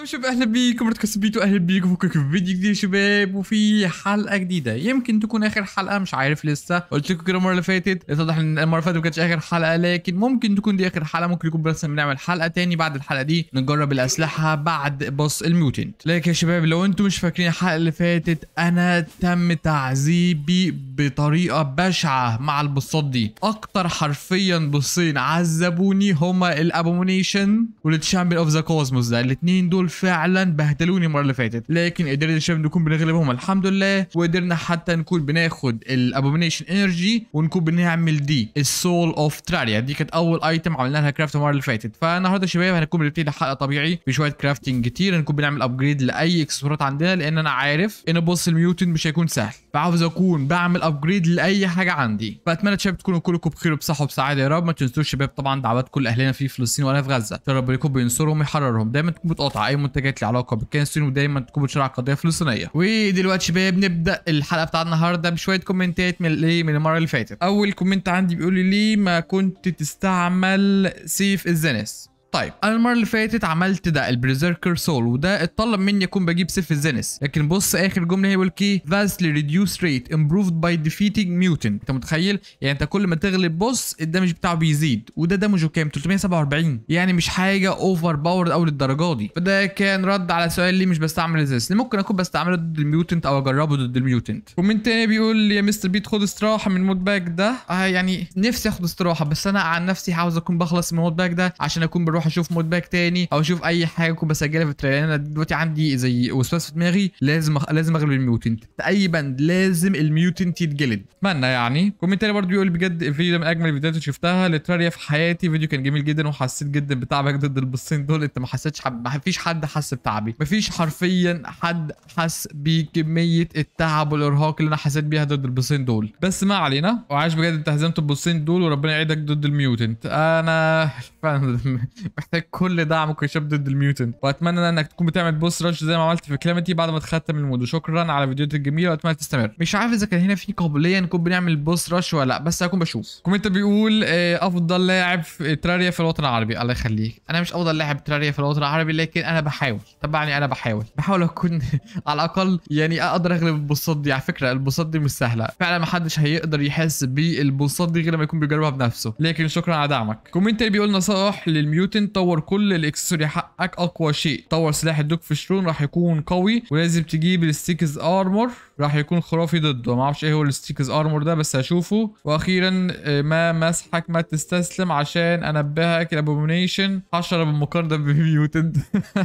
طيب شباب اهلا بيكم رتك سبيتو اهلا بيكم في فيديو جديد يا شباب وفي حلقه جديده يمكن تكون اخر حلقه مش عارف لسه قلت لكم كده المره اللي فاتت اتضح ان المره اللي فاتت ما كانتش اخر حلقه لكن ممكن تكون دي اخر حلقه ممكن يكون بس بنعمل حلقه تاني بعد الحلقه دي نجرب الاسلحه بعد بص الميوتنت لكن يا شباب لو انتم مش فاكرين الحلقه اللي فاتت انا تم تعذيبي بطريقه بشعه مع البصات دي اكتر حرفيا بصين عذبوني هما الابومينيشن والتشامبيون اوف ذا كوزموس ده الاثنين دول فعلا بهدلوني المره اللي فاتت لكن قدرنا الشباب نكون بنغلبهم الحمد لله وقدرنا حتى نكون بناخد الابومينيشن انرجي ونكون بنعمل دي السول اوف تراريا دي كانت اول ايتم عملنا لها كرافت المره اللي فاتت فالنهارده يا شباب هنكون بنبتدي حلقه طبيعي بشويه كرافتنج كتير هنكون بنعمل ابجريد لاي اكسسوارات عندنا لان انا عارف ان بص الميوتن مش هيكون سهل فعاوز اكون بعمل ابجريد لاي حاجه عندي فاتمنى شباب تكونوا كلكم بخير وبصحه وبسعاده يا رب ما تنسوش شباب طبعا دعوات كل اهلنا في فلسطين وانا في غزه يا ربنا يكون بينصرهم ويحررهم دايما تكون بتقطع اي منتجات ليها علاقه بالكنسين ودايما تكون بتشرع قضيه فلسطينيه ودلوقتي شباب نبدا الحلقه بتاعتنا النهارده بشويه كومنتات من الايه من المره اللي فاتت اول كومنت عندي بيقول لي ليه ما كنت تستعمل سيف الزنس طيب انا المره اللي فاتت عملت ده البريزيركر سول وده اتطلب مني اكون بجيب سيف الزنس لكن بص اخر جمله هي بيقول كي فاستلي ريديوس ريت امبروفد باي ديفيتنج ميوتنت انت متخيل يعني انت كل ما تغلب بوس الدمج بتاعه بيزيد وده دمجه كام 347 يعني مش حاجه اوفر باور او للدرجه دي فده كان رد على سؤال ليه مش بستعمل الزنس ممكن اكون بستعمله ضد الميوتنت او اجربه ضد الميوتنت ومن تاني بيقول لي يا مستر بيت خد استراحه من المود باك ده آه يعني نفسي اخد استراحه بس انا عن نفسي عاوز اكون بخلص من المود باك ده عشان اكون بروح اروح اشوف مود باك تاني او اشوف اي حاجه اكون بسجلها في التريلر انا دلوقتي عندي زي وسواس في دماغي لازم أخ... لازم اغلب الميوتنت في اي بند لازم الميوتنت يتجلد اتمنى يعني كومنت تاني برضه بيقول بجد الفيديو ده من اجمل الفيديوهات اللي شفتها لتراريا في حياتي فيديو كان جميل جدا وحسيت جدا بتعبك ضد البصين دول انت ما حسيتش حب... ما فيش حد حس بتعبي ما فيش حرفيا حد حس بكميه التعب والارهاق اللي انا حسيت بيها ضد البصين دول بس ما علينا وعاش بجد انت هزمت البصين دول وربنا يعيدك ضد الميوتنت انا محتاج كل دعمك يا ضد الميوتنت واتمنى انك تكون بتعمل بوس رش زي ما عملت في كلامتي بعد ما اتخدت من المود وشكرا على فيديوهاتك الجميله واتمنى تستمر مش عارف اذا كان هنا في قابليه نكون بنعمل بوس رش ولا لا بس هكون بشوف كومنت بيقول آه، افضل لاعب في تراريا في الوطن العربي الله يخليك انا مش افضل لاعب تراريا في الوطن العربي لكن انا بحاول تبعني انا بحاول بحاول اكون على الاقل يعني اقدر اغلب البوسات دي على فكره البوسات دي مش سهله فعلا ما حدش هيقدر يحس بالبوسات دي غير لما يكون بيجربها بنفسه لكن شكرا على دعمك كومنت بيقول نصائح للميوتن ممكن تطور كل الاكسسوري حقك اقوى شيء طور سلاح الدوك فيشرون راح يكون قوي ولازم تجيب الستيكز ارمور راح يكون خرافي ضده ما اعرفش ايه هو الستيكز ارمور ده بس هشوفه واخيرا آه، ما مسحك ما تستسلم عشان انبهك الابومينيشن حشره بالمقارنه بالميوتد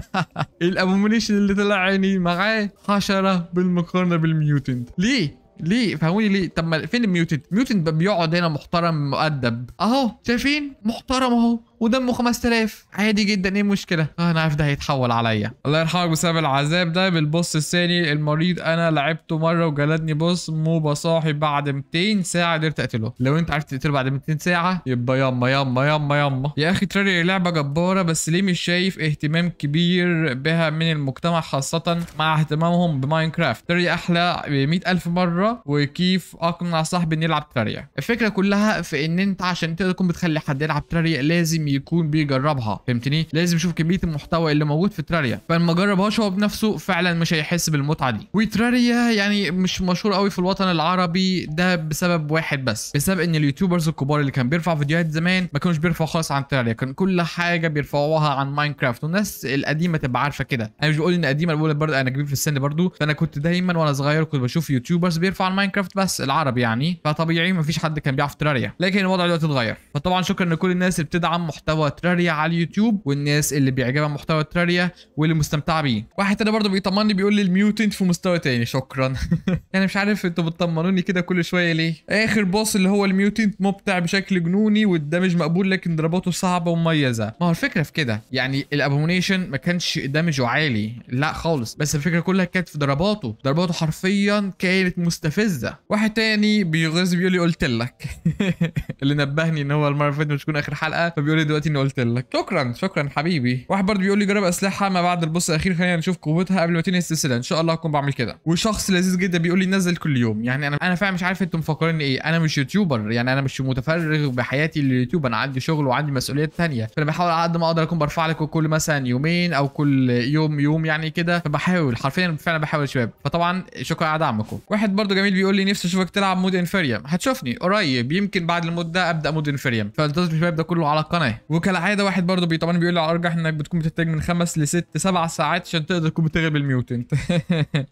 الابومينيشن اللي طلع عيني معاه حشره بالمقارنه بالميوتد ليه ليه فهموني ليه طب ما فين الميوتنت ميوتنت بيقعد هنا محترم مؤدب اهو شايفين محترم اهو ودمه 5000 عادي جدا ايه المشكله اه انا عارف ده هيتحول عليا الله يرحمك بسبب العذاب ده بالبص الثاني المريض انا لعبته مره وجلدني بص موبا صاحي بعد 200 ساعه قدرت اقتله لو انت عرفت تقتله بعد 200 ساعه يبقى يما يما يما يما يا اخي تراري لعبه جباره بس ليه مش شايف اهتمام كبير بها من المجتمع خاصه مع اهتمامهم بماينكرافت تراري احلى ب 100000 مره وكيف اقنع صاحبي انه يلعب تراري الفكره كلها في ان انت عشان تقدر تكون بتخلي حد يلعب تراري لازم لازم يكون بيجربها فهمتني لازم يشوف كميه المحتوى اللي موجود في تراريا فلما جربهاش هو بنفسه فعلا مش هيحس بالمتعه دي وتراريا يعني مش مشهور قوي في الوطن العربي ده بسبب واحد بس بسبب ان اليوتيوبرز الكبار اللي كان بيرفع فيديوهات زمان ما كانوش بيرفعوا خالص عن تراريا كان كل حاجه بيرفعوها عن ماينكرافت والناس القديمه تبقى عارفه كده انا مش بقول ان قديمه بقول برضه انا كبير في السن برضه فانا كنت دايما وانا صغير كنت بشوف يوتيوبرز بيرفع عن ماينكرافت بس العربي يعني فطبيعي ما فيش حد كان بيعرف تراريا لكن الوضع دلوقتي اتغير فطبعا شكرا لكل الناس اللي بتدعم محتوى تراريا على اليوتيوب والناس اللي بيعجبها محتوى تراريا واللي مستمتعه بيه واحد تاني برضه بيطمني بيقول لي الميوتنت في مستوى تاني شكرا يعني مش عارف انتوا بتطمنوني كده كل شويه ليه اخر باص اللي هو الميوتنت مبتع بشكل جنوني والدمج مقبول لكن ضرباته صعبه ومميزه ما هو الفكره في كده يعني الابومنيشن ما كانش دمجه عالي لا خالص بس الفكره كلها كانت في ضرباته ضرباته حرفيا كانت مستفزه واحد تاني بيغز بيقول لي قلت لك اللي نبهني ان هو المره اللي فاتت مش تكون اخر حلقه فبيقول دلوقتي اني قلت لك شكرا شكرا حبيبي واحد برضه بيقول لي جرب اسلحه ما بعد البوس الاخير خلينا نشوف قوتها قبل ما تنهي السلسله ان شاء الله هكون بعمل كده وشخص لذيذ جدا بيقول لي نزل كل يوم يعني انا انا فعلا مش عارف انتم مفكرين ايه انا مش يوتيوبر يعني انا مش متفرغ بحياتي لليوتيوب انا عندي شغل وعندي مسؤوليات ثانيه فانا بحاول على قد ما اقدر اكون برفع لكم كل مثلا يومين او كل يوم يوم يعني كده فبحاول حرفيا فعلا بحاول يا شباب فطبعا شكرا على دعمكم واحد برضه جميل بيقول لي نفسي اشوفك تلعب مود انفيريم هتشوفني قريب يمكن بعد المود ده ابدا مود انفيريم فانتظروا الشباب ده كله على القناه وكالعاده واحد برضه بيطمن بيقول لي على الارجح انك بتكون بتحتاج من خمس لست سبع ساعات عشان تقدر تكون بتغلب الميوتنت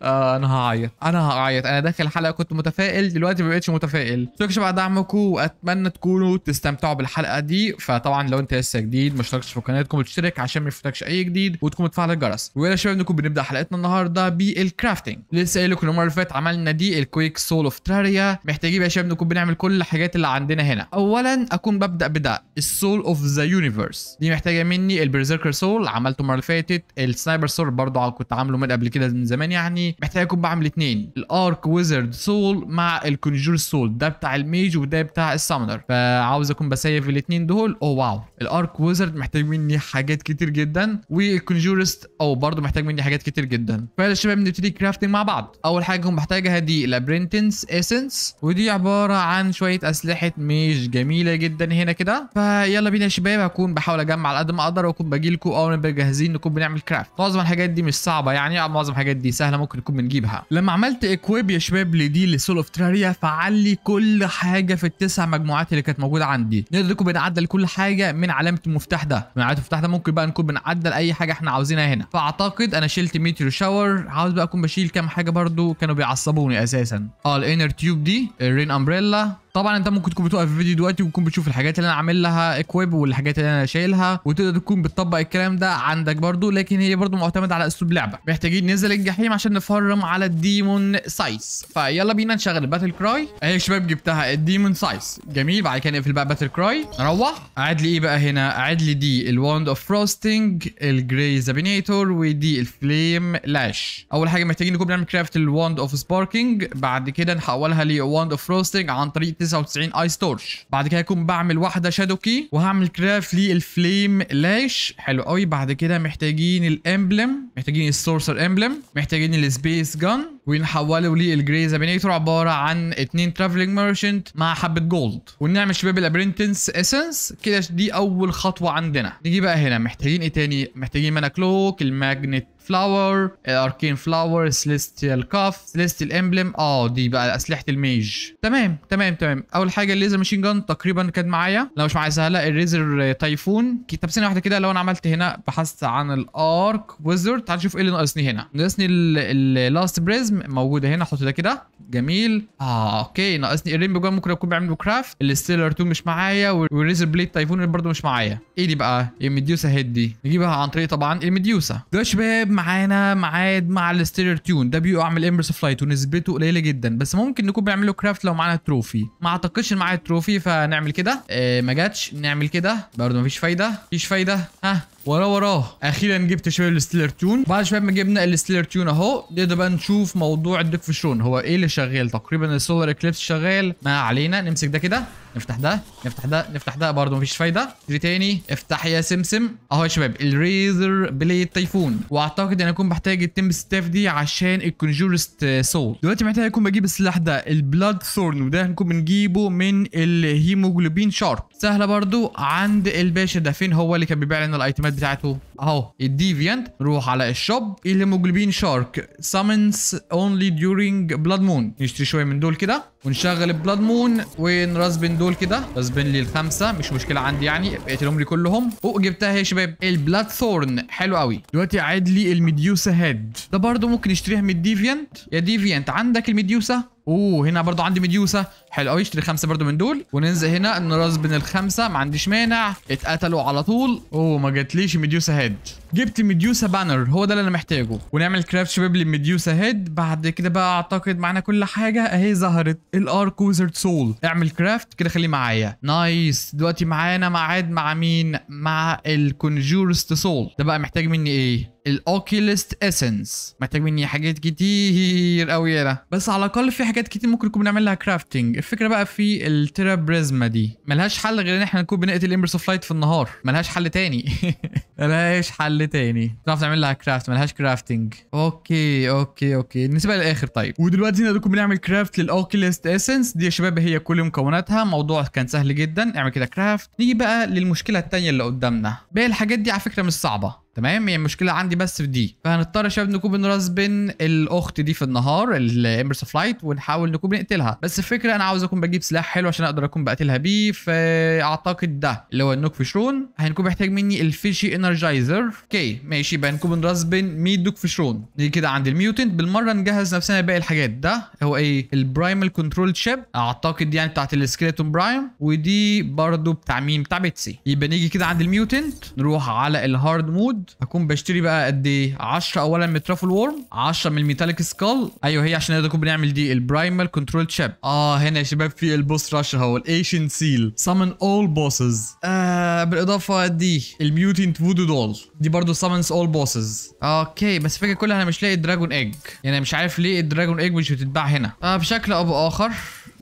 آه انا هعيط انا هعيط انا داخل الحلقه كنت متفائل دلوقتي ما بقتش متفائل شكرا على دعمكم واتمنى تكونوا تستمتعوا بالحلقه دي فطبعا لو انت لسه جديد ما اشتركتش في قناتكم وتشترك عشان ما يفوتكش اي جديد وتكون تفعل الجرس ويا شباب انكم بنبدا حلقتنا النهارده بالكرافتنج لسه قايل لكم المره اللي فاتت عملنا دي الكويك سول اوف تراريا محتاجين بقى يا شباب نكون بنعمل كل الحاجات اللي عندنا هنا اولا اكون ببدا بده السول اوف ذا يونيفرس دي محتاجه مني البرزيركر سول عملته المره اللي فاتت السنايبر سول برضه كنت عامله من قبل كده من زمان يعني محتاج اكون بعمل اثنين الارك ويزرد سول مع الكونجور سول ده بتاع الميج وده بتاع السامنر فعاوز اكون بسيف الاثنين دول او واو الارك ويزرد محتاج مني حاجات كتير جدا والكونجورست او برضه محتاج مني حاجات كتير جدا فيلا شباب نبتدي كرافتنج مع بعض اول حاجه هم محتاجها دي لابرنتنس اسنس ودي عباره عن شويه اسلحه ميج جميله جدا هنا كده فيلا بينا يا شباب شباب هكون بحاول اجمع على قد ما اقدر واكون باجي لكم اول ما نبقى جاهزين نكون بنعمل كرافت معظم الحاجات دي مش صعبه يعني آه، معظم الحاجات دي سهله ممكن نكون بنجيبها لما عملت اكويب يا شباب لدي لسول اوف تراريا فعل لي كل حاجه في التسع مجموعات اللي كانت موجوده عندي نقدر نكون بنعدل كل حاجه من علامه المفتاح ده من علامه المفتاح ده ممكن بقى نكون بنعدل اي حاجه احنا عاوزينها هنا فاعتقد انا شلت ميتيور شاور عاوز بقى اكون بشيل كام حاجه برده كانوا بيعصبوني اساسا اه الانر تيوب دي الرين امبريلا طبعا انت ممكن تكون بتوقف الفيديو دلوقتي وتكون بتشوف الحاجات اللي انا عامل لها اكويب والحاجات اللي انا شايلها وتقدر تكون بتطبق الكلام ده عندك برضو لكن هي برضو معتمده على اسلوب لعبه محتاجين ننزل الجحيم عشان نفرم على الديمون سايز فيلا بينا نشغل الباتل كراي اهي يا شباب جبتها الديمون سايز جميل بعد كده نقفل بقى باتل كراي نروح اعد لي ايه بقى هنا اعد لي دي الواند اوف فروستنج الجري زابينيتور ودي الفليم لاش اول حاجه محتاجين نكون بنعمل كرافت الواند اوف سباركينج بعد كده نحولها لواند اوف فروستنج عن طريق 99 اي ستورش بعد كده هكون بعمل واحده شادو كي وهعمل كراف للفليم لاش حلو قوي بعد كده محتاجين الامبلم محتاجين السورسر امبلم محتاجين السبيس جان ونحوله للجري زابينيتور عباره عن اثنين ترافلنج ميرشنت مع حبه جولد ونعمل شباب الابرنتنس اسنس كده دي اول خطوه عندنا نيجي بقى هنا محتاجين ايه تاني محتاجين مانا كلوك الماجنت فلاور اركين فلاور سيليستيال كاف سيليستيال امبلم اه دي بقى اسلحه الميج تمام تمام تمام اول حاجه الليزر ماشين جان تقريبا كانت معايا لو مش معايا سهله الريزر آه، تايفون طب ثانيه واحده كده لو انا عملت هنا بحثت عن الارك ويزرد تعال نشوف ايه اللي ناقصني هنا ناقصني اللاست بريزم موجوده هنا احط ده كده جميل اه اوكي ناقصني الريمبو جان ممكن اكون بعمله كرافت الستيلر 2 مش معايا والريزر بليد تايفون برده مش معايا ايه دي بقى المديوسا هيد دي نجيبها عن طريق طبعا المديوسا ده شباب معانا ميعاد مع الاستيريو تيون ده بيقع من الامبرس فلايت ونسبته قليله جدا بس ممكن نكون بنعمل له كرافت لو معانا تروفي ما اعتقدش ان معايا تروفي فنعمل كده إيه ما جاتش نعمل كده برده مفيش فايده مفيش فايده ها وراه وراه اخيرا جبت شباب الستيلر تيون بعد شويه ما جبنا الستيلر تيون اهو نقدر بقى نشوف موضوع الدكفشون هو ايه اللي شغال تقريبا السولار اكليبس شغال ما علينا نمسك ده كده نفتح ده نفتح ده نفتح ده برضه مفيش فايده تري تاني افتح يا سمسم اهو يا شباب الريزر بليد تايفون واعتقد ان اكون محتاج التيم ستاف دي عشان الكونجورست سول دلوقتي محتاج اكون بجيب السلاح ده البلاد ثورن وده هنكون بنجيبه من الهيموجلوبين شارب سهله برضه عند الباشا ده فين هو اللي كان بيبيع لنا الايتمات السمات بتاعته اهو الديفيانت نروح على الشوب الهيموجلوبين شارك سامنز اونلي ديورينج بلاد مون نشتري شويه من دول كده ونشغل البلاد مون ونرسبن دول كده رسبن لي الخمسه مش مشكله عندي يعني اقتلهم لي كلهم وجبتها يا شباب البلاد ثورن حلو قوي دلوقتي عاد لي الميديوسا هيد ده برده ممكن نشتريها من الديفيانت يا ديفيانت عندك الميديوسا اوه هنا برضو عندي مديوسه حلو قوي اشتري خمسه برضو من دول وننزل هنا نراز بين الخمسه ما عنديش مانع اتقتلوا على طول اوه ما جاتليش مديوسه هيد جبت ميديوسا بانر هو ده اللي انا محتاجه ونعمل كرافت شباب للميديوسا هيد بعد كده بقى اعتقد معانا كل حاجه اهي ظهرت الارك ويزرد سول اعمل كرافت كده خليه معايا نايس دلوقتي معانا معاد مع مين مع الكونجورست سول ده بقى محتاج مني ايه الاوكيليست اسنس محتاج مني حاجات كتير قوي انا بس على الاقل في حاجات كتير ممكن نكون بنعمل لها كرافتنج الفكره بقى في الترا بريزما دي ملهاش حل غير ان احنا نكون بنقتل امبرس اوف لايت في النهار ملهاش حل تاني ملهاش حل شغله تاني تعرف تعمل لها كرافت مالهاش كرافتنج اوكي اوكي اوكي نسيبها للاخر طيب ودلوقتي هنا لكم بنعمل كرافت للاوكيليست اسنس دي يا شباب هي كل مكوناتها موضوع كان سهل جدا اعمل كده كرافت نيجي بقى للمشكله الثانيه اللي قدامنا باقي الحاجات دي على فكره مش صعبه تمام يعني المشكله عندي بس في دي فهنضطر يا شباب نكون بين الاخت دي في النهار الامبرس اوف لايت ونحاول نكون بنقتلها بس الفكره انا عاوز اكون بجيب سلاح حلو عشان اقدر اكون بقتلها بيه فاعتقد ده اللي هو النوك فيشرون هنكون محتاج مني الفيشي انرجايزر اوكي ماشي يبقى هنكون بين 100 دوك فيشرون نيجي كده عند الميوتنت بالمره نجهز نفسنا باقي الحاجات ده هو ايه البرايمال كنترول شيب اعتقد دي يعني بتاعت السكيلتون برايم ودي برضه بتاع مين بتاع بيتسي يبقى نيجي كده عند الميوتنت نروح على الهارد مود هكون بشتري بقى قد ايه 10 اولا من ترافل وورم 10 من الميتاليك سكال ايوه هي عشان نقدر نكون بنعمل دي البرايمال كنترول تشاب اه هنا يا شباب في البوس راش اهو الايشن سيل سامن اول بوسز آه بالاضافه دي الميوتنت فودو دول دي برضه سامنز اول بوسز اوكي بس الفكره كلها انا مش لاقي الدراجون ايج يعني مش عارف ليه الدراجون ايج مش بتتباع هنا آه بشكل او باخر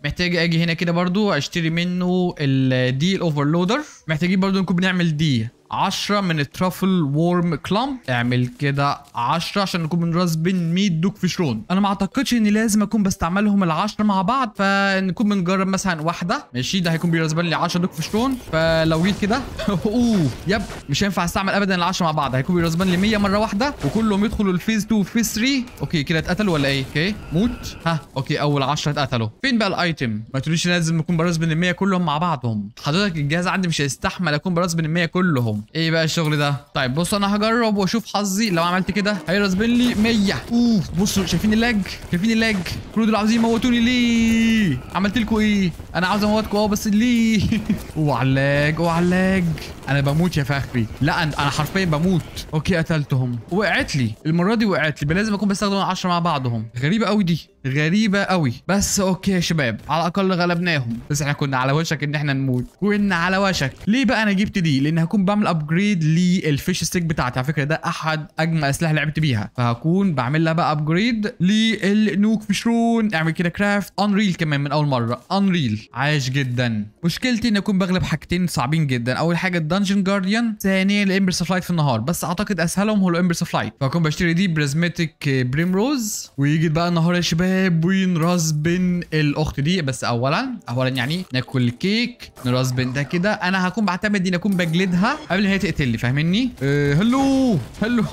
محتاج اجي هنا كده برضو اشتري منه الدي الاوفرلودر محتاجين برضو نكون بنعمل دي 10 من الترافل وورم كلام اعمل كده 10 عشان نكون بنرسبن 100 دوك في شرون انا ما اعتقدش اني لازم اكون بستعملهم ال10 مع بعض فنكون بنجرب مثلا واحده ماشي ده هيكون بيرزبن لي 10 دوك في شرون فلو جيت كده اوه يب مش هينفع استعمل ابدا ال10 مع بعض هيكون بيرزبن لي 100 مره واحده وكلهم يدخلوا الفيز 2 وفيز 3 اوكي كده اتقتلوا ولا ايه اوكي موت ها اوكي اول 10 اتقتلوا فين بقى الايتم ما تقوليش لازم اكون برسبن ال 100 كلهم مع بعضهم حضرتك الجهاز عندي مش هيستحمل اكون برسبن ال 100 كلهم ايه بقى الشغل ده طيب بص انا هجرب واشوف حظي لو عملت كده هيرزبن لي 100 اوف بصوا شايفين اللاج شايفين اللاج كل دول عاوزين يموتوني ليه عملت لكم ايه انا عاوز اموتكم اه بس ليه اوعى اللاج اوعى اللاج انا بموت يا فخري لا انا حرفيا بموت اوكي قتلتهم وقعت لي المره دي وقعت لي لازم اكون بستخدم 10 مع بعضهم غريبه قوي دي غريبة قوي بس اوكي يا شباب على الاقل غلبناهم بس احنا كنا على وشك ان احنا نموت كنا على وشك ليه بقى انا جبت دي لان هكون بعمل ابجريد للفيش ستيك بتاعتي على فكرة ده احد اجمل اسلحة لعبت بيها فهكون بعمل لها بقى ابجريد للنوك فيشرون اعمل كده كرافت انريل كمان من اول مرة انريل عاش جدا مشكلتي ان اكون بغلب حاجتين صعبين جدا اول حاجة الدنجن جارديان ثانيا اوف لايت في النهار بس اعتقد اسهلهم هو اوف لايت فهكون بشتري دي بريزماتيك بريم روز ويجي بقى النهار يا شباب وين راسبن الاخت دي بس اولا اولا يعني ناكل كيك نرازبن ده كده انا هكون بعتمد اني اكون بجلدها قبل ما هي تقتلني فاهمني أه هلو هلو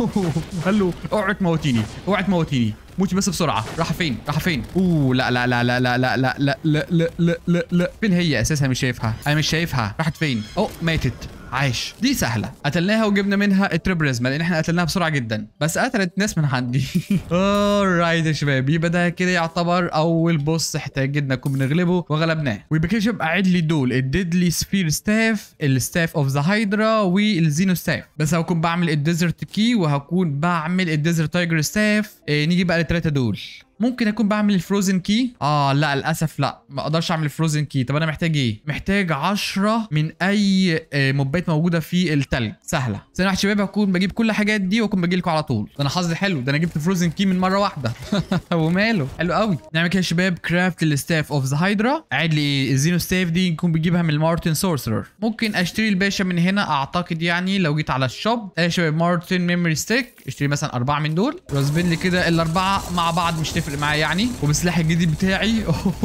هلو اوعي تموتيني اوعي تموتيني موتي بس بسرعه راح فين راح فين اوه لا لا لا لا لا لا لا لا لا لا لا لا فين هي اساسا مش شايفها انا مش شايفها راحت فين اوه ماتت عاش دي سهله قتلناها وجبنا منها التريبريزما لان احنا قتلناها بسرعه جدا بس قتلت ناس من عندي اورايت يا شباب يبقى ده كده يعتبر اول بوس احتاج نكون بنغلبه وغلبناه ويبقى كده شباب قاعد لي دول الديدلي سفير ستاف الستاف اوف ذا هايدرا والزينو ستاف بس هكون بعمل الديزرت كي وهكون بعمل الديزرت تايجر ستاف نيجي بقى للثلاثه دول ممكن اكون بعمل الفروزن كي اه لا للاسف لا ما اقدرش اعمل الفروزن كي طب انا محتاج ايه محتاج 10 من اي آه، موبايت موجوده في التلج سهله سنه واحد شباب هكون بجيب كل الحاجات دي واكون باجي لكم على طول ده انا حظي حلو ده انا جبت فروزن كي من مره واحده وماله حلو قوي نعمل كده يا شباب كرافت الستاف اوف ذا هايدرا عيد لي ايه الزينو ستاف دي نكون بجيبها من المارتن سورسرر ممكن اشتري الباشا من هنا اعتقد يعني لو جيت على الشوب إيه يا شباب مارتن ميموري ستيك اشتري مثلا اربعه من دول راسبين لي كده الاربعه مع بعض مش تفرق هتفرق معايا يعني وبالسلاح الجديد بتاعي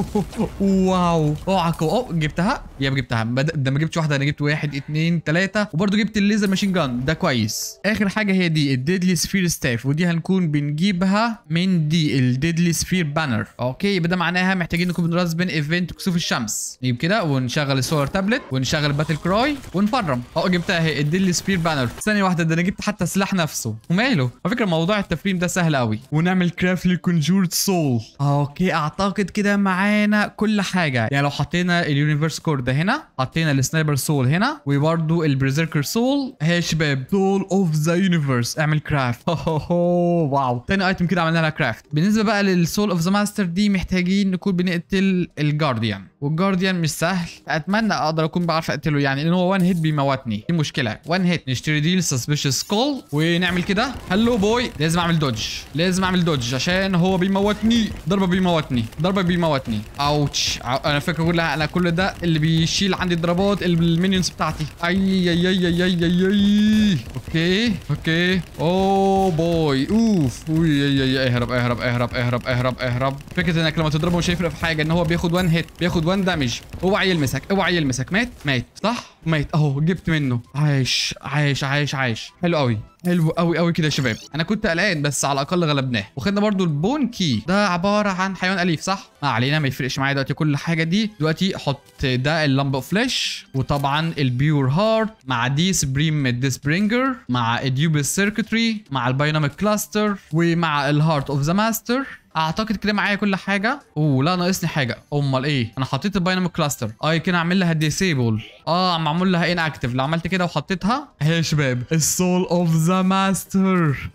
واو اوعى اوه جبتها يا جبتها ده ما جبتش واحده انا جبت واحد اثنين ثلاثه وبرده جبت الليزر ماشين جان ده كويس اخر حاجه هي دي الديدلي سفير ستاف ودي هنكون بنجيبها من دي الديدلي سفير بانر اوكي يبقى ده معناها محتاجين نكون بين ايفنت كسوف الشمس نجيب كده ونشغل السولار تابلت ونشغل باتل كراي ونفرم اه جبتها اهي الديدلي سفير بانر ثانيه واحده ده انا جبت حتى السلاح نفسه وماله على فكره موضوع التفريم ده سهل قوي ونعمل كراف للكونجور سول اوكي اعتقد كده معانا كل حاجه يعني لو حطينا اليونيفرس كور ده هنا حطينا السنايبر سول هنا وبرده البريزيركر سول هي يا شباب سول اوف ذا يونيفرس اعمل كرافت واو تاني ايتم كده عملنا لها كرافت بالنسبه بقى للسول اوف ذا ماستر دي محتاجين نكون بنقتل الجارديان والجارديان مش سهل اتمنى اقدر اكون بعرف اقتله يعني لان هو وان هيت بيموتني دي مشكله وان هيت نشتري دي السسبشس كول ونعمل كده هلو بوي لازم اعمل دوج لازم اعمل دوج عشان هو بيموت موتني ضربه بيموتني ضربه بيموتني اوتش انا فاكر اقول لها انا كل ده اللي بيشيل عندي الضربات المينيونز بتاعتي اي اي اي اي اي اي, أي. اوكي اوكي اوه بوي اوف اي اي اي اهرب اهرب اهرب اهرب اهرب اهرب فكره انك لما تضربه مش هيفرق في حاجه ان هو بياخد 1 هيت بياخد 1 دامج اوعى يلمسك اوعى يلمسك مات مات صح مات اهو جبت منه عايش عايش عايش عايش حلو قوي حلو قوي قوي كده يا شباب انا كنت قلقان بس على الاقل غلبناه وخدنا برضو البون كي ده عباره عن حيوان اليف صح ما علينا ما يفرقش معايا دلوقتي كل حاجه دي دلوقتي احط ده اللمب اوف فلاش وطبعا البيور هارت مع دي سبريم ديسبرينجر مع اديوب سيركتري مع البايناميك كلاستر ومع الهارت اوف ذا ماستر اعتقد كده معايا كل حاجه اوه لا ناقصني حاجه امال ايه انا حطيت البايناميك كلاستر اي كان اعمل لها ديسيبل اه معمول لها ان اكتف لو عملت كده وحطيتها اهي يا شباب السول اوف ذا ماستر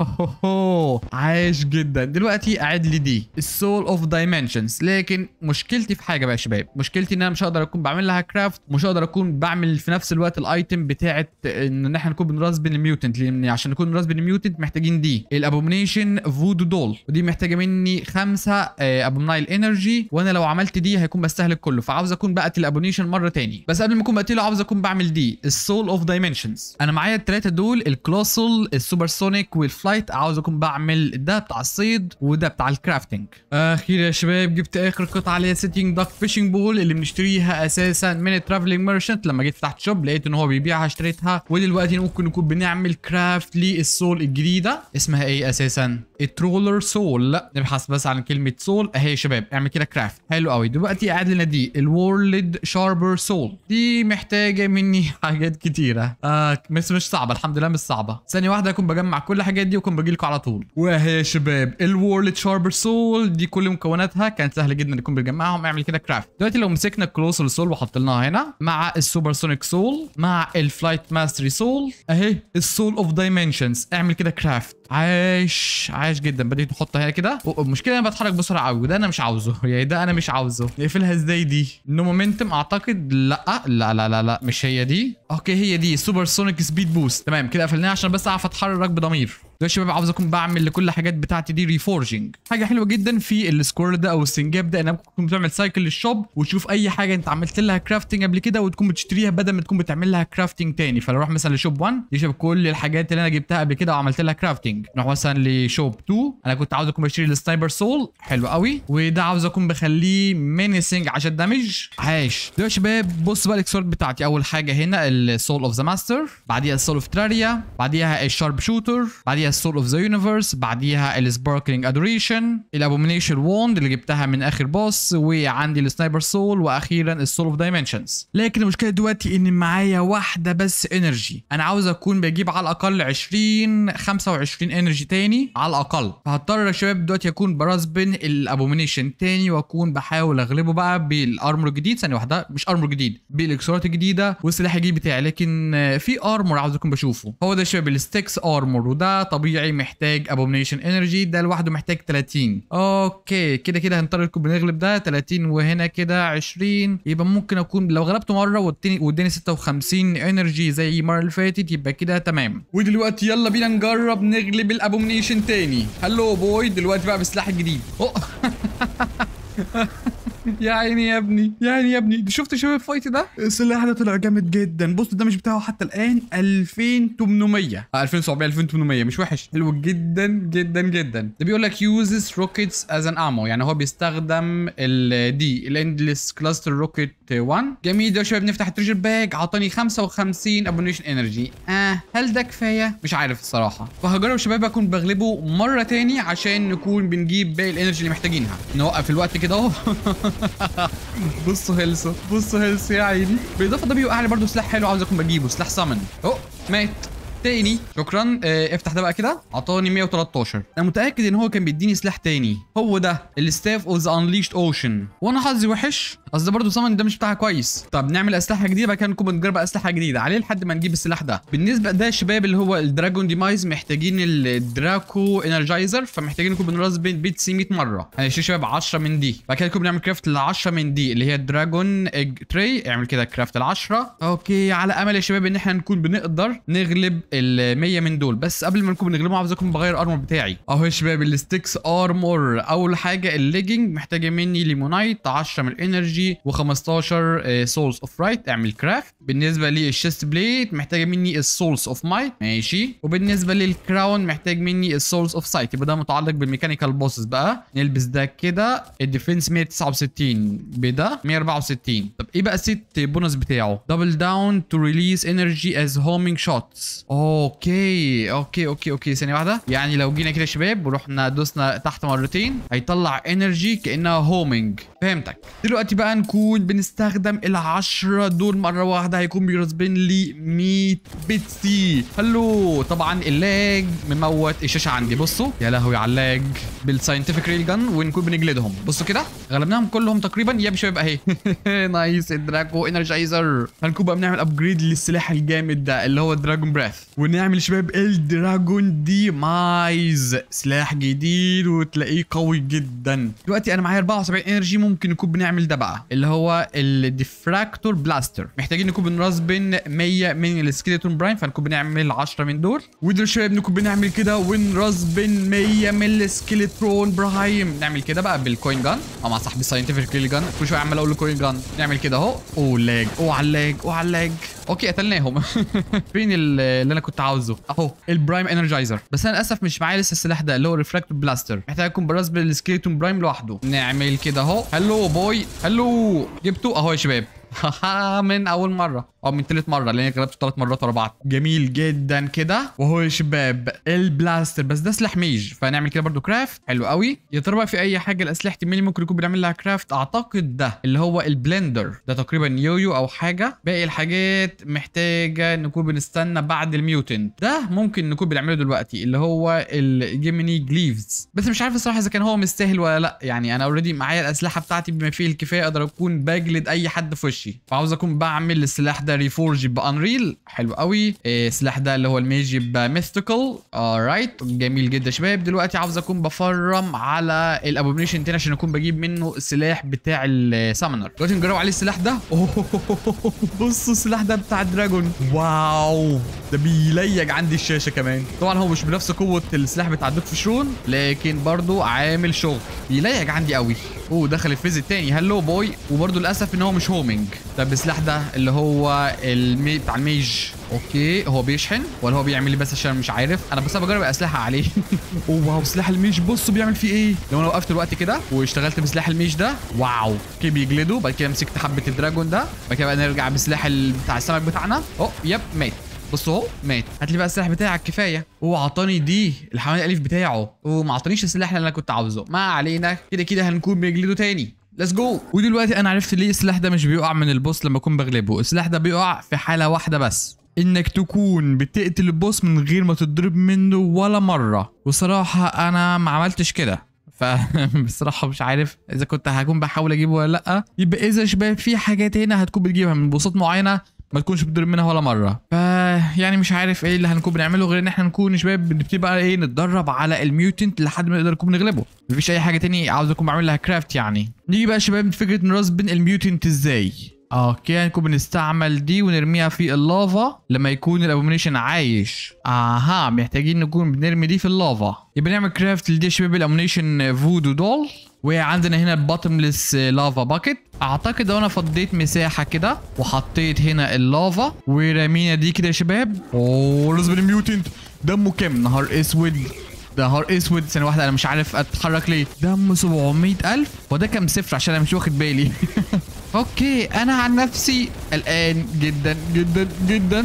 عايش جدا دلوقتي اعد لي دي السول اوف دايمنشنز ليه ولكن مشكلتي في حاجه بقى يا شباب مشكلتي ان انا مش هقدر اكون بعمل لها كرافت مش هقدر اكون بعمل في نفس الوقت الايتم بتاعه ان احنا نكون بنراسب الميوتنت لان عشان نكون بنراسبن الميوتنت محتاجين دي الابومنيشن فودو دول ودي محتاجه مني خمسه ابومنايل آه، انرجي وانا لو عملت دي هيكون بستهلك كله فعاوز اكون بقتل الابومنيشن مره تاني بس قبل ما اكون بقتله عاوز اكون بعمل دي السول اوف دايمنشنز انا معايا الثلاثه دول السوبر السوبرسونيك والفلايت عاوز اكون بعمل ده بتاع الصيد وده بتاع الكرافتنج اخيرا يا شباب جبت اخر قطعه اللي هي سيتينج دوك فيشنج بول اللي بنشتريها اساسا من الترافلينج ميرشنت لما جيت فتحت شوب لقيت ان هو بيبيعها اشتريتها ودلوقتي ممكن نكون بنعمل كرافت للسول الجديده اسمها ايه اساسا الترولر سول لا نبحث بس عن كلمه سول اهي يا شباب اعمل كده كرافت حلو قوي دلوقتي قاعد لنا دي الورلد شاربر سول دي محتاجه مني حاجات كتيره آه بس مش صعبه الحمد لله مش صعبه ثانيه واحده اكون بجمع كل الحاجات دي واكون بجي لكم على طول واهي يا شباب الورلد شاربر سول دي كل مكوناتها كانت سهله جدا نكون بنجمعهم اعمل كده كرافت دلوقتي لو مسكنا الكلوسال سول وحطيناها هنا مع السوبر سونيك سول مع الفلايت ماستري سول اهي السول اوف دايمنشنز اعمل كده كرافت عايش عايش جدا بديت نحطها هنا كده المشكله انا بتحرك بسرعه قوي وده انا مش عاوزه يعني ده انا مش عاوزه نقفلها ازاي دي نو مومنتم اعتقد لا لا لا لا, لا. مش هي دي اوكي هي دي سوبر سونيك سبيد بوست تمام كده قفلناها عشان بس اعرف اتحرك بضمير دلوقتي يا شباب عاوز اكون بعمل لكل الحاجات بتاعتي دي ريفورجنج حاجه حلوه جدا في السكور ده او السنجاب ده انك تكون بتعمل سايكل للشوب وتشوف اي حاجه انت عملت لها كرافتنج قبل كده وتكون بتشتريها بدل ما تكون بتعمل لها كرافتنج تاني فلو اروح مثلا لشوب 1 يشوف كل الحاجات اللي انا جبتها قبل كده وعملت لها كرافتنج نروح مثلا لشوب 2 انا كنت عاوز اكون بشتري السنايبر سول حلو قوي وده عاوز اكون بخليه مينيسنج عشان دامج عاش يا شباب بص بقى الاكسورد بتاعتي اول حاجه هنا السول اوف ذا ماستر بعديها السول اوف تراريا بعديها الشارب شوتر بعديها السول اوف ذا يونيفرس بعديها السباركلينج ادوريشن الابومينيشن ووند اللي جبتها من اخر بوس وعندي السنايبر سول واخيرا السول اوف دايمنشنز لكن المشكله دلوقتي ان معايا واحده بس انرجي انا عاوز اكون بجيب على الاقل 20 25 انرجي تاني على الاقل فهضطر يا شباب دلوقتي اكون براسبن الابومينيشن تاني واكون بحاول اغلبه بقى بالارمر الجديد ثانيه واحده مش ارمر جديد بالاكسرات الجديده والسلاح الجديد لكن في ارمور عاوزكم بشوفه هو ده شباب الستكس ارمور وده طبيعي محتاج ابومنيشن انرجي ده لوحده محتاج 30 اوكي كده كده هنطرد بنغلب ده 30 وهنا كده 20 يبقى ممكن اكون لو غلبته مره والتاني واداني 56 انرجي زي المره اللي فاتت يبقى كده تمام ودلوقتي يلا بينا نجرب نغلب الابومنيشن تاني هلو بوي دلوقتي بقى بالسلاح الجديد يا عيني يا ابني يا عيني يا ابني شفت شباب الفايت ده السلاح ده طلع جامد جدا بص الدمج بتاعه حتى الان 2800 2700 2800 مش وحش حلو جدا جدا جدا ده بيقول لك يوزز روكيتس از ان ammo يعني هو بيستخدم الدي الاندلس كلاستر روكيت تي 1 جميل ده شباب نفتح التريجر باج عطاني 55 ابونيشن انرجي اه هل ده كفايه مش عارف الصراحه فهجرب شباب اكون بغلبه مره تاني عشان نكون بنجيب باقي الانرجي اللي محتاجينها نوقف الوقت كده اهو بصوا هيلث بصوا هيلث يا عيني بالاضافه ده بيوقع لي برده سلاح حلو عاوز اكون بجيبه سلاح سامن اوه مات تاني شكرا آه افتح ده بقى كده عطاني 113 انا متاكد ان هو كان بيديني سلاح تاني هو ده الستاف اوف ذا انليشد اوشن وانا حظي وحش اصل ده برضه سمن ده مش بتاعها كويس طب نعمل اسلحه جديده بقى كده نكون بنجرب اسلحه جديده عليه لحد ما نجيب السلاح ده بالنسبه ده شباب اللي هو الدراجون ديمايز محتاجين الدراكو انرجايزر فمحتاجين نكون بنراس بيت سي 100 مره هنشيل آه، شباب 10 من دي بعد كده نكون بنعمل كرافت ل 10 من دي اللي هي الدراجون ايج تري اعمل كده كرافت ال 10 اوكي على امل يا شباب ان احنا نكون بنقدر نغلب ال 100 من دول بس قبل ما نكون بنغلبهم عاوز اكون بغير الارمر بتاعي اهو يا شباب الستكس ارمور اول حاجه الليجنج محتاجه مني ليمونايت 10 من الانرجي و15 سولز اوف رايت اعمل كرافت بالنسبه للشست بليت محتاجه مني السولز اوف مايت ماشي وبالنسبه للكراون محتاج مني السولز اوف سايت يبقى ده متعلق بالميكانيكال بوسز بقى نلبس ده كده الديفنس 169 بده 164 طب ايه بقى الست بونص بتاعه دبل داون تو ريليس انرجي از هومينج شوتس اوكي اوكي اوكي اوكي ثانيه واحده يعني لو جينا كده شباب ورحنا دوسنا تحت مرتين هيطلع انرجي كانها هومنج فهمتك دلوقتي بقى نكون بنستخدم ال10 دول مره واحده هيكون بيرسبن لي 100 بيتسي هلو طبعا اللاج مموت الشاشه عندي بصوا يا لهوي على اللاج بالساينتفك ريل جن ونكون بنجلدهم بصوا كده غلبناهم كلهم تقريبا يا شباب اهي نايس الدراكو انرجايزر هنكون بقى بنعمل ابجريد للسلاح الجامد ده اللي هو دراجون براث ونعمل شباب الدراجون دي مايز سلاح جديد وتلاقيه قوي جدا دلوقتي انا معايا 74 انرجي ممكن نكون بنعمل ده بقى اللي هو الديفراكتور بلاستر محتاجين نكون بنرزبن 100 من السكيلتون برايم فنكون بنعمل 10 من دول ودول شباب نكون بنعمل كده ونرزبن 100 من السكيلترون برايم نعمل كده بقى بالكوين جان او مع صاحبي ساينتفك جان كل شويه عمال اقول له كوين جان نعمل كده اهو اوه لاج على اللاج على اللاج اوكي قتلناهم فين اللي انا كنت عاوزه اهو البرايم انرجايزر بس انا للاسف مش معايا لسه السلاح ده اللي هو ريفلكت بلاستر محتاج يكون براسبل السكيلتون برايم لوحده نعمل كده اهو هلو بوي هلو جبته اهو يا شباب من اول مره او من ثالث مره لان جربته ثلاث مرات ورا بعض جميل جدا كده وهو يا شباب البلاستر بس ده سلاح ميج فنعمل كده برضو كرافت حلو قوي يا ترى بقى في اي حاجه الاسلحه اللي ممكن يكون بنعمل لها كرافت اعتقد ده اللي هو البلندر ده تقريبا يويو او حاجه باقي الحاجات محتاجه نكون بنستنى بعد الميوتنت ده ممكن نكون بنعمله دلوقتي اللي هو الجيميني جليفز بس مش عارف الصراحه اذا كان هو مستاهل ولا لا يعني انا اوريدي معايا الاسلحه بتاعتي بما فيه الكفايه اقدر اكون بجلد اي حد في وشي شيء فعاوز اكون بعمل السلاح ده ريفورج بانريل حلو قوي السلاح إيه، ده اللي هو الميج بميستيكال رايت جميل جدا شباب دلوقتي عاوز اكون بفرم على الابومنيشن تاني عشان اكون بجيب منه السلاح بتاع السامنر دلوقتي نجرب عليه السلاح ده بصوا السلاح ده بتاع دراجون واو ده بيليج عندي الشاشه كمان طبعا هو مش بنفس قوه السلاح بتاع دوك فشون لكن برضه عامل شغل بيليج عندي قوي اوه دخل الفيز التاني هلو بوي وبرضه للاسف ان هو مش هومنج طب السلاح ده اللي هو المي... بتاع الميج اوكي هو بيشحن ولا هو بيعمل ايه بس عشان مش عارف انا بس بجرب اسلحه عليه واو سلاح الميج بصوا بيعمل فيه ايه لو انا وقفت الوقت كده واشتغلت بسلاح الميج ده واو اوكي بيجلده بعد كده مسكت حبه الدراجون ده بعد كده بقى نرجع بسلاح بتاع السمك بتاعنا اوه يب مات بص اهو مات هات لي بقى السلاح بتاعك كفايه هو عطاني دي الحيوان الاليف بتاعه وما عطانيش السلاح اللي انا كنت عاوزه ما علينا كده كده هنكون بنجلده تاني ليتس جو ودلوقتي انا عرفت ليه السلاح ده مش بيقع من البوس لما اكون بغلبه السلاح ده بيقع في حاله واحده بس انك تكون بتقتل البوس من غير ما تضرب منه ولا مره وصراحه انا ما عملتش كده فبصراحه مش عارف اذا كنت هكون بحاول اجيبه ولا لا يبقى اذا شباب في حاجات هنا هتكون بتجيبها من بوسات معينه ما تكونش بتضرب منها ولا مره ف يعني مش عارف ايه اللي هنكون بنعمله غير ان احنا نكون شباب بنبتدي بقى ايه نتدرب على الميوتنت لحد ما نقدر نكون بنغلبه مفيش اي حاجه تاني عاوز اكون بعمل لها كرافت يعني نيجي بقى شباب فكره نراس بين الميوتنت ازاي اوكي هنكون يعني بنستعمل دي ونرميها في اللافا لما يكون الابومنيشن عايش اها محتاجين نكون بنرمي دي في اللافا يبقى نعمل كرافت لدي شباب الابومنيشن فودو دول وعندنا هنا الباتمليس لافا باكيت اعتقد انا فضيت مساحه كده وحطيت هنا اللافا ورمينا دي كده يا شباب اوه لازم الميوتنت دمه كام نهار اسود ده نهار اسود ثانيه واحده انا مش عارف اتحرك ليه دمه 700000 وده كام صفر عشان انا مش واخد بالي اوكي انا عن نفسي قلقان جدا جدا جدا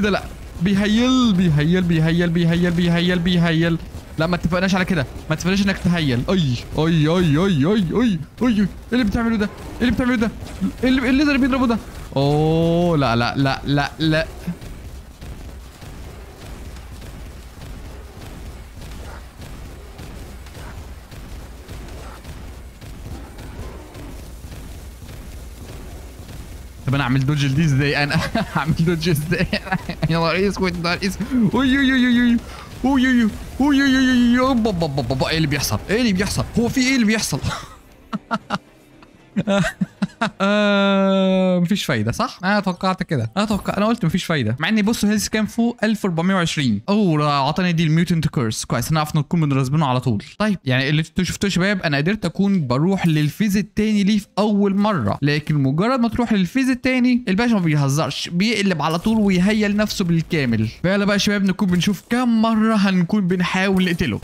كده لا بيهيل بيهيل بيهيل بيهيل بيهيل بيهيل لا ما اتفقناش على كده ما اتفقناش انك تهيل اي اي اي اي اي اي اي ايه اللي بتعمله ده ايه اللي بتعمله ده ايه اللي إيه بيضربه ده اوه لا لا لا لا لا انا اعمل دوج دي ازاي انا اعمل دوج ازاي يا رئيس وانت رئيس اوي اوي اوي اوي اوي اوي اوي اوي بابا بابا ايه اللي بيحصل؟ ايه اللي بيحصل؟ هو في ايه اللي بيحصل؟ آه، مفيش فايده صح انا توقعت كده انا توقع انا قلت مفيش فايده مع اني بصوا هيلث كام فوق 1420 او عطاني دي الميوتنت كيرس كويس عرفنا نكون بنرزبنه على طول طيب يعني اللي انتوا شفتوه شباب انا قدرت اكون بروح للفيز الثاني ليه في اول مره لكن مجرد ما تروح للفيز الثاني الباشا ما بيهزرش بيقلب على طول ويهيل نفسه بالكامل فيلا بقى شباب نكون بنشوف كم مره هنكون بنحاول نقتله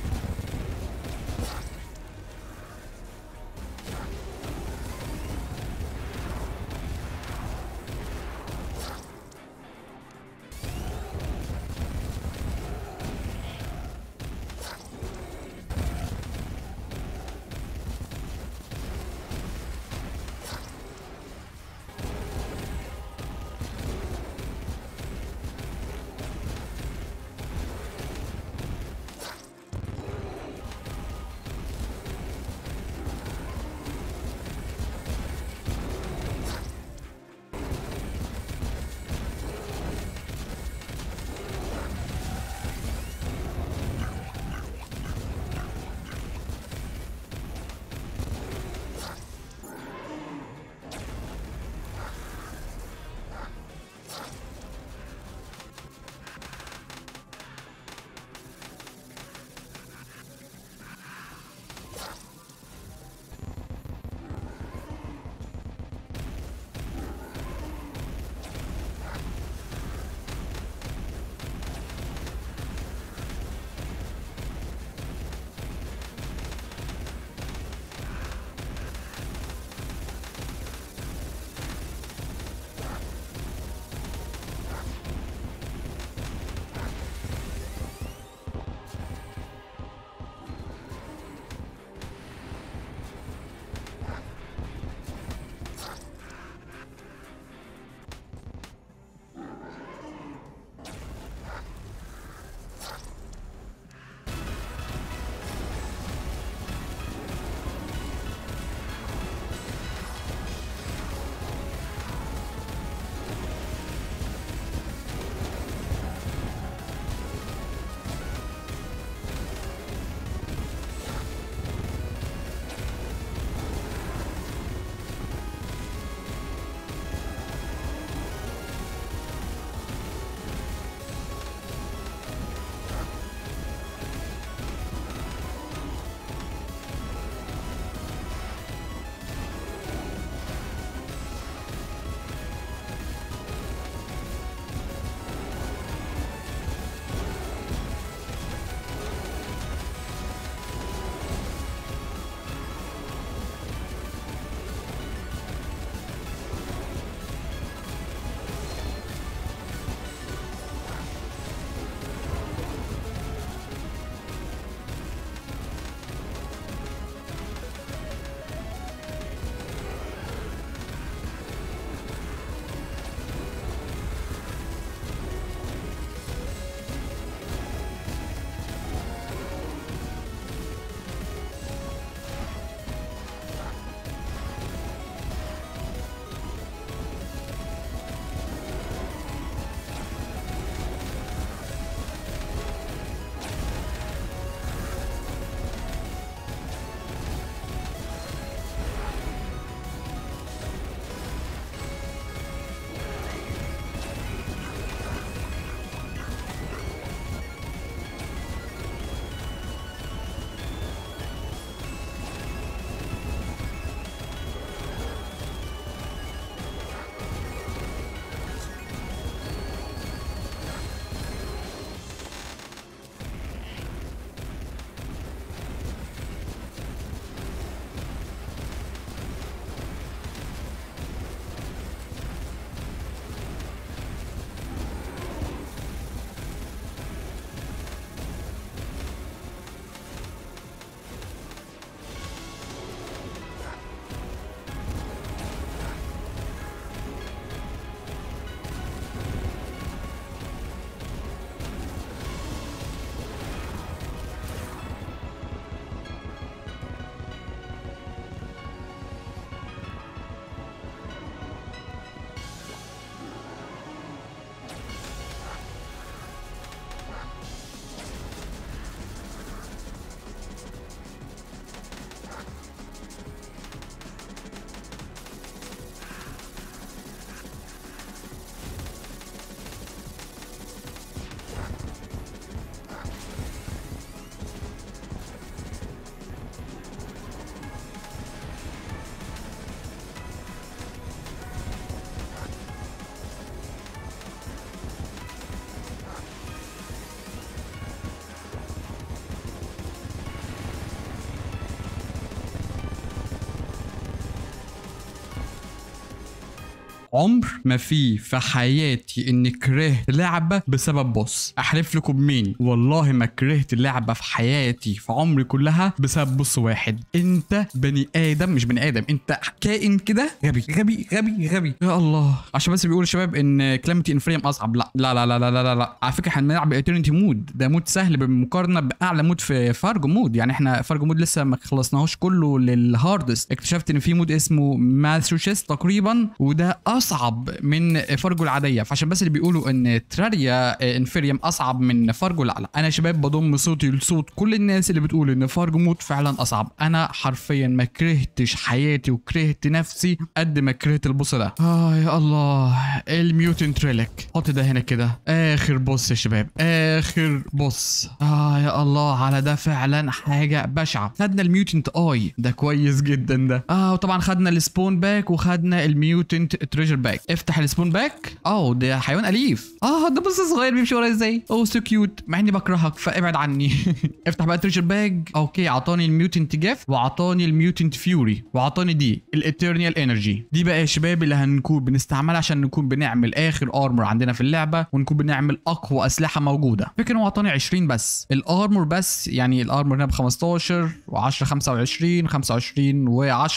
عمر ما في في حياتي اني كرهت لعبه بسبب بص احلف لكم مين والله ما كرهت لعبه في حياتي في عمري كلها بسبب بص واحد انت بني ادم مش بني ادم انت كائن كده غبي غبي غبي غبي يا الله عشان بس بيقول الشباب ان كلامتي انفريم اصعب لا لا لا لا لا لا, لا. على فكره احنا بنلعب ايترنتي مود ده مود سهل بالمقارنه باعلى مود في فارجو مود يعني احنا فارجو مود لسه ما خلصناهوش كله للهاردست اكتشفت ان في مود اسمه ماسوشيست تقريبا وده اصعب من فارجو العاديه فعشان بس اللي بيقولوا ان تراريا انفيريوم اصعب من فارجو لا لا انا شباب بضم صوتي لصوت كل الناس اللي بتقول ان فارجو موت فعلا اصعب انا حرفيا ما كرهتش حياتي وكرهت نفسي قد ما كرهت البوس ده اه يا الله الميوتنت ريلك حط ده هنا كده اخر بوس يا شباب اخر بوس اه يا الله على ده فعلا حاجه بشعه خدنا الميوتنت اي ده كويس جدا ده اه وطبعا خدنا السبون باك وخدنا الميوتنت تريلك التريجر باك افتح السبون باك اه ده حيوان اليف اه ده بص صغير بيمشي ورايا ازاي اوه سو كيوت مع اني بكرهك فابعد عني افتح بقى التريجر باك اوكي عطاني الميوتنت جاف وعطاني الميوتنت فيوري وعطاني دي الاترنال انرجي دي بقى يا شباب اللي هنكون بنستعملها عشان نكون بنعمل اخر ارمر عندنا في اللعبه ونكون بنعمل اقوى اسلحه موجوده فكر هو عطاني 20 بس الارمر بس يعني الارمر هنا ب 15 و10 25 25 و10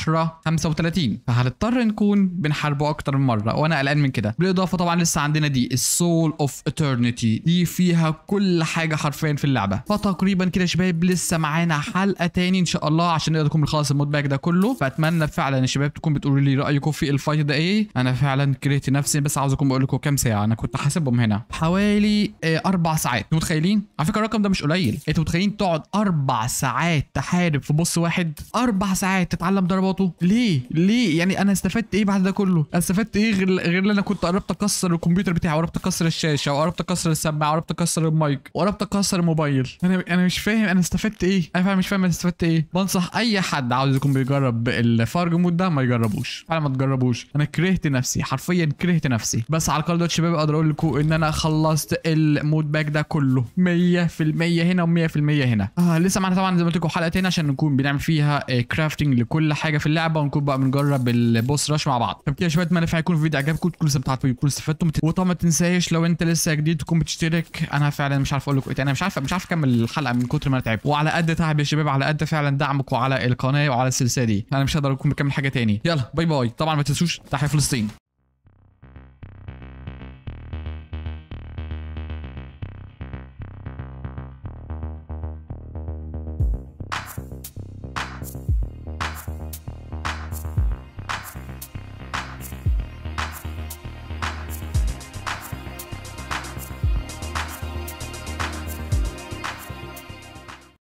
35 فهنضطر نكون بنحاربه اكتر من مره وانا قلقان من كده بالاضافه طبعا لسه عندنا دي السول اوف اترنتي دي فيها كل حاجه حرفيا في اللعبه فتقريبا كده يا شباب لسه معانا حلقه تاني ان شاء الله عشان نقدر نكون بنخلص المود باك ده كله فاتمنى فعلا يا شباب تكون بتقولوا لي رايكم في الفايت ده ايه انا فعلا كرهت نفسي بس عاوز اكون بقول لكم كام ساعه انا كنت حاسبهم هنا حوالي إيه اربع ساعات انتوا متخيلين على فكره الرقم ده مش قليل انتوا متخيلين تقعد اربع ساعات تحارب في بص واحد اربع ساعات تتعلم ضرباته ليه ليه يعني انا استفدت ايه بعد ده كله استفدت عملت ايه غير غير ان انا كنت قربت اكسر الكمبيوتر بتاعي وقربت اكسر الشاشه وقربت اكسر السماعه وقربت اكسر المايك وقربت اكسر الموبايل انا انا مش فاهم انا استفدت ايه انا فاهم مش فاهم انا استفدت ايه بنصح اي حد عاوز يكون بيجرب الفارج مود ده ما يجربوش فعلا ما تجربوش انا كرهت نفسي حرفيا كرهت نفسي بس على القناه دلوقتي شباب اقدر اقول لكم ان انا خلصت المود باك ده كله 100% هنا و100% هنا آه لسه معانا طبعا زي ما قلت لكم حلقتين عشان نكون بنعمل فيها كرافتنج لكل حاجه في اللعبه ونكون بقى بنجرب البوس راش مع بعض طب كده شباب اتمنى اتمنى الفيديو عجبكم تكونوا استمتعتوا بيه تكونوا استفدتوا وطبعا ما تنساش لو انت لسه جديد تكون بتشترك انا فعلا مش عارف اقول لكم ايه انا مش عارف مش عارف اكمل الحلقه من كتر ما انا تعبت وعلى قد تعب يا شباب على قد فعلا دعمكم على القناه وعلى السلسله دي انا مش هقدر اكون مكمل حاجه تاني يلا باي باي طبعا ما تنسوش تحيه فلسطين